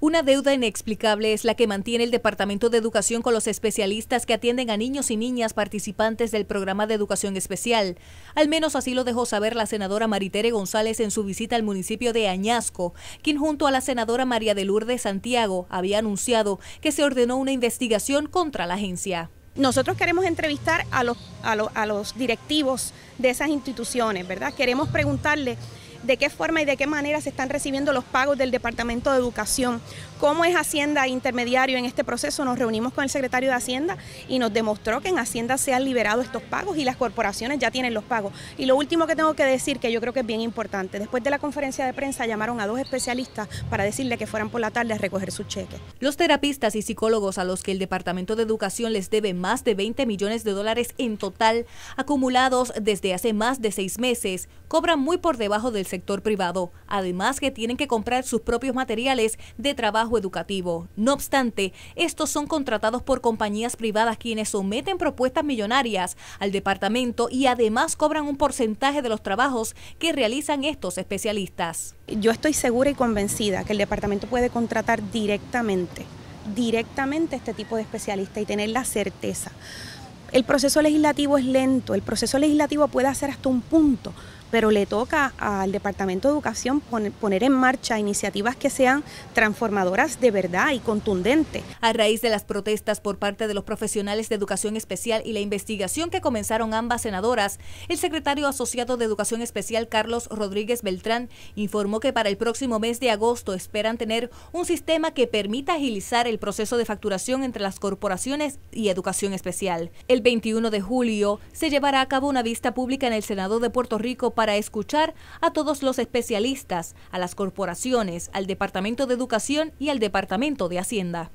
Una deuda inexplicable es la que mantiene el Departamento de Educación con los especialistas que atienden a niños y niñas participantes del programa de educación especial. Al menos así lo dejó saber la senadora Maritere González en su visita al municipio de Añasco, quien junto a la senadora María de Lourdes Santiago había anunciado que se ordenó una investigación contra la agencia. Nosotros queremos entrevistar a los, directivos de esas instituciones, ¿verdad? Queremos preguntarle de qué forma y de qué manera se están recibiendo los pagos del Departamento de Educación, cómo es Hacienda intermediario en este proceso. Nos reunimos con el secretario de Hacienda y nos demostró que en Hacienda se han liberado estos pagos y las corporaciones ya tienen los pagos. Y lo último que tengo que decir, que yo creo que es bien importante, después de la conferencia de prensa llamaron a dos especialistas para decirle que fueran por la tarde a recoger su cheque Los terapistas y psicólogos a los que el Departamento de Educación les debe más de 20 millones de dólares en total, acumulados desde hace más de seis meses, cobran muy por debajo del sector privado, además que tienen que comprar sus propios materiales de trabajo educativo. No obstante, estos son contratados por compañías privadas quienes someten propuestas millonarias al departamento y además cobran un porcentaje de los trabajos que realizan estos especialistas. Yo estoy segura y convencida que el departamento puede contratar directamente, directamente este tipo de especialista y tener la certeza. El proceso legislativo es lento, el proceso legislativo puede hacer hasta un punto pero le toca al Departamento de Educación poner en marcha iniciativas que sean transformadoras de verdad y contundentes. A raíz de las protestas por parte de los profesionales de educación especial y la investigación que comenzaron ambas senadoras, el secretario asociado de Educación Especial Carlos Rodríguez Beltrán informó que para el próximo mes de agosto esperan tener un sistema que permita agilizar el proceso de facturación entre las corporaciones y educación especial. El 21 de julio se llevará a cabo una vista pública en el Senado de Puerto Rico para escuchar a todos los especialistas, a las corporaciones, al Departamento de Educación y al Departamento de Hacienda.